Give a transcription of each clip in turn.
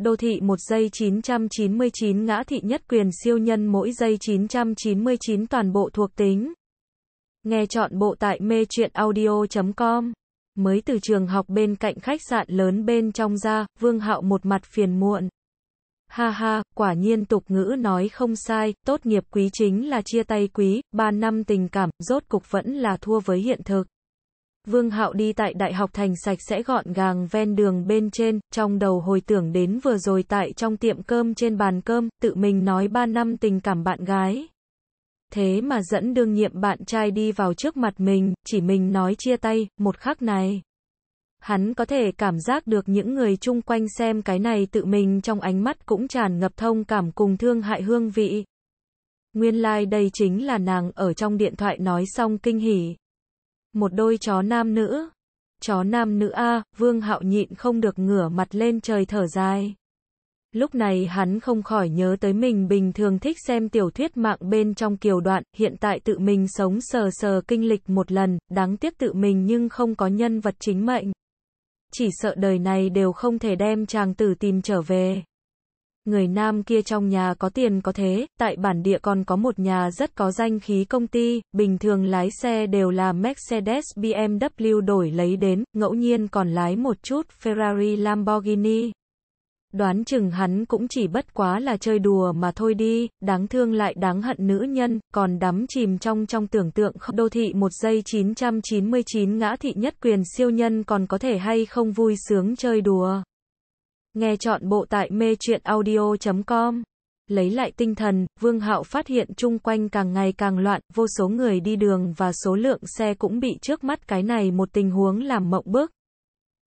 đô thị 1 giây 999 ngã thị nhất quyền siêu nhân mỗi giây 999 toàn bộ thuộc tính. Nghe chọn bộ tại mê truyện audio.com. Mới từ trường học bên cạnh khách sạn lớn bên trong ra, Vương Hạo một mặt phiền muộn. Ha ha, quả nhiên tục ngữ nói không sai, tốt nghiệp quý chính là chia tay quý, 3 năm tình cảm, rốt cục vẫn là thua với hiện thực. Vương Hạo đi tại Đại học Thành Sạch sẽ gọn gàng ven đường bên trên, trong đầu hồi tưởng đến vừa rồi tại trong tiệm cơm trên bàn cơm, tự mình nói ba năm tình cảm bạn gái. Thế mà dẫn đương nhiệm bạn trai đi vào trước mặt mình, chỉ mình nói chia tay, một khắc này. Hắn có thể cảm giác được những người chung quanh xem cái này tự mình trong ánh mắt cũng tràn ngập thông cảm cùng thương hại hương vị. Nguyên lai like đây chính là nàng ở trong điện thoại nói xong kinh hỉ. Một đôi chó nam nữ. Chó nam nữ A, Vương Hạo nhịn không được ngửa mặt lên trời thở dài. Lúc này hắn không khỏi nhớ tới mình bình thường thích xem tiểu thuyết mạng bên trong kiều đoạn, hiện tại tự mình sống sờ sờ kinh lịch một lần, đáng tiếc tự mình nhưng không có nhân vật chính mệnh. Chỉ sợ đời này đều không thể đem chàng tử tìm trở về. Người nam kia trong nhà có tiền có thế, tại bản địa còn có một nhà rất có danh khí công ty, bình thường lái xe đều là Mercedes BMW đổi lấy đến, ngẫu nhiên còn lái một chút Ferrari Lamborghini. Đoán chừng hắn cũng chỉ bất quá là chơi đùa mà thôi đi, đáng thương lại đáng hận nữ nhân, còn đắm chìm trong trong tưởng tượng không đô thị một giây 999 ngã thị nhất quyền siêu nhân còn có thể hay không vui sướng chơi đùa. Nghe chọn bộ tại mê truyện audio.com. Lấy lại tinh thần, Vương Hạo phát hiện chung quanh càng ngày càng loạn, vô số người đi đường và số lượng xe cũng bị trước mắt cái này một tình huống làm mộng bước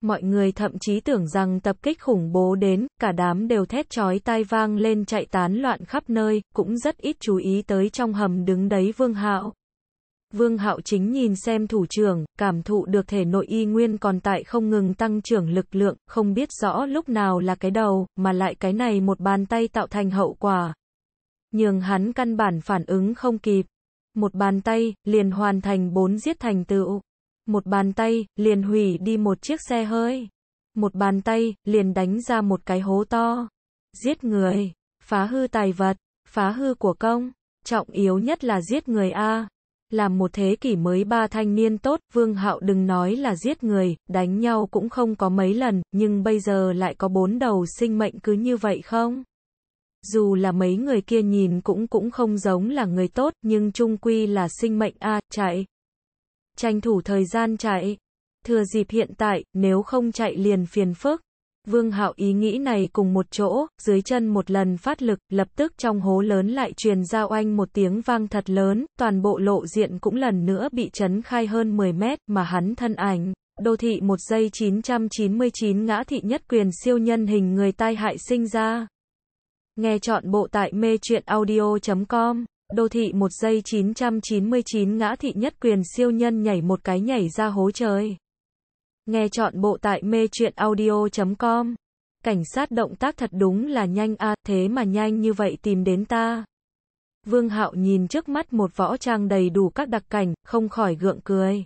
Mọi người thậm chí tưởng rằng tập kích khủng bố đến, cả đám đều thét chói tai vang lên chạy tán loạn khắp nơi, cũng rất ít chú ý tới trong hầm đứng đấy Vương Hạo. Vương Hạo chính nhìn xem thủ trưởng, cảm thụ được thể nội y nguyên còn tại không ngừng tăng trưởng lực lượng, không biết rõ lúc nào là cái đầu, mà lại cái này một bàn tay tạo thành hậu quả. Nhưng hắn căn bản phản ứng không kịp. Một bàn tay, liền hoàn thành bốn giết thành tựu. Một bàn tay, liền hủy đi một chiếc xe hơi. Một bàn tay, liền đánh ra một cái hố to. Giết người, phá hư tài vật, phá hư của công. Trọng yếu nhất là giết người A, làm một thế kỷ mới ba thanh niên tốt, Vương Hạo đừng nói là giết người, đánh nhau cũng không có mấy lần, nhưng bây giờ lại có bốn đầu sinh mệnh cứ như vậy không? Dù là mấy người kia nhìn cũng cũng không giống là người tốt, nhưng trung quy là sinh mệnh a, chạy. Tranh thủ thời gian chạy. Thừa dịp hiện tại, nếu không chạy liền phiền phức. Vương Hạo ý nghĩ này cùng một chỗ, dưới chân một lần phát lực, lập tức trong hố lớn lại truyền ra oanh một tiếng vang thật lớn, toàn bộ lộ diện cũng lần nữa bị chấn khai hơn 10 mét, mà hắn thân ảnh. Đô thị một giây 999 ngã thị nhất quyền siêu nhân hình người tai hại sinh ra. Nghe chọn bộ tại mê truyện audio.com. Đô thị một giây 999 ngã thị nhất quyền siêu nhân nhảy một cái nhảy ra hố trời. Nghe chọn bộ tại mê truyện audio.com. Cảnh sát động tác thật đúng là nhanh a, thế mà nhanh như vậy tìm đến ta. Vương Hạo nhìn trước mắt một võ trang đầy đủ các đặc cảnh, không khỏi gượng cười.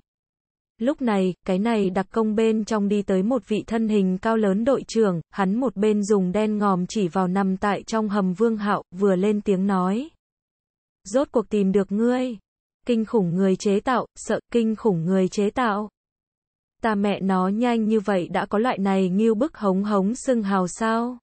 Lúc này, cái này đặc công bên trong đi tới một vị thân hình cao lớn đội trưởng, hắn một bên dùng đen ngòm chỉ vào nằm tại trong hầm Vương Hạo, vừa lên tiếng nói. Rốt cuộc tìm được ngươi. Kinh khủng người chế tạo, sợ kinh khủng người chế tạo. Ta mẹ nó nhanh như vậy đã có loại này nghiêu bức hống hống sưng hào sao?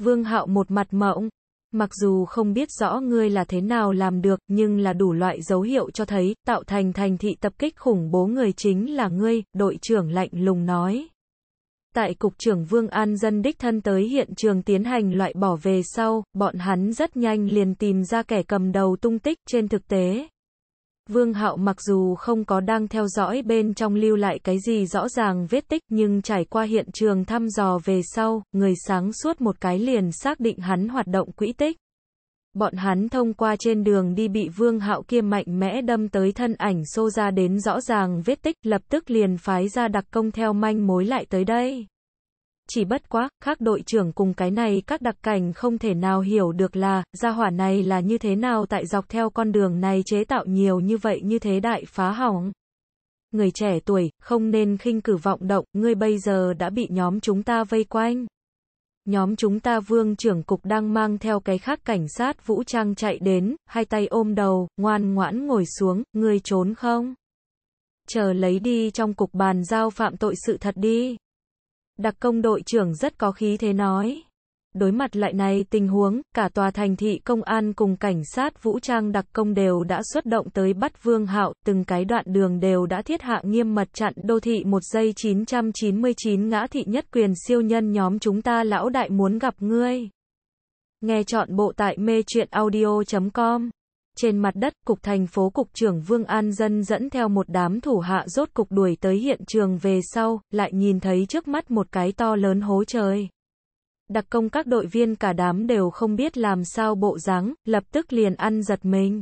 Vương Hạo một mặt mộng, mặc dù không biết rõ ngươi là thế nào làm được, nhưng là đủ loại dấu hiệu cho thấy, tạo thành thành thị tập kích khủng bố người chính là ngươi, đội trưởng lạnh lùng nói. Tại Cục trưởng Vương An Dân đích thân tới hiện trường tiến hành loại bỏ về sau, bọn hắn rất nhanh liền tìm ra kẻ cầm đầu tung tích trên thực tế. Vương Hạo mặc dù không có đang theo dõi bên trong lưu lại cái gì rõ ràng vết tích nhưng trải qua hiện trường thăm dò về sau, người sáng suốt một cái liền xác định hắn hoạt động quỹ tích. Bọn hắn thông qua trên đường đi bị Vương Hạo kia mạnh mẽ đâm tới thân ảnh xô ra đến rõ ràng vết tích lập tức liền phái ra đặc công theo manh mối lại tới đây. Chỉ bất quá, khác đội trưởng cùng cái này các đặc cảnh không thể nào hiểu được là, gia hỏa này là như thế nào tại dọc theo con đường này chế tạo nhiều như vậy như thế đại phá hỏng. Người trẻ tuổi, không nên khinh cử vọng động, ngươi bây giờ đã bị nhóm chúng ta vây quanh. Nhóm chúng ta vương trưởng cục đang mang theo cái khác cảnh sát vũ trang chạy đến, hai tay ôm đầu, ngoan ngoãn ngồi xuống, ngươi trốn không? Chờ lấy đi trong cục bàn giao phạm tội sự thật đi. Đặc công đội trưởng rất có khí thế nói. Đối mặt lại này tình huống, cả tòa thành thị công an cùng cảnh sát vũ trang đặc công đều đã xuất động tới bắt Vương Hạo, từng cái đoạn đường đều đã thiết hạ nghiêm mật chặn đô thị một giây 999 ngã thị nhất quyền siêu nhân nhóm chúng ta lão đại muốn gặp ngươi. Nghe chọn bộ tại mê truyện audio.com trên mặt đất, cục thành phố cục trưởng Vương An Dân dẫn theo một đám thủ hạ rốt cục đuổi tới hiện trường về sau, lại nhìn thấy trước mắt một cái to lớn hố trời. Đặc công các đội viên cả đám đều không biết làm sao bộ dáng, lập tức liền ăn giật mình.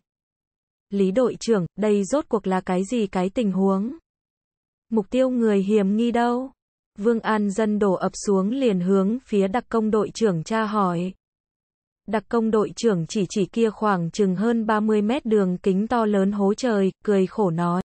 Lý đội trưởng, đây rốt cuộc là cái gì cái tình huống? Mục tiêu người hiểm nghi đâu? Vương An Dân đổ ập xuống liền hướng phía đặc công đội trưởng tra hỏi. Đặc công đội trưởng chỉ chỉ kia khoảng chừng hơn 30 mét đường kính to lớn hố trời, cười khổ nói.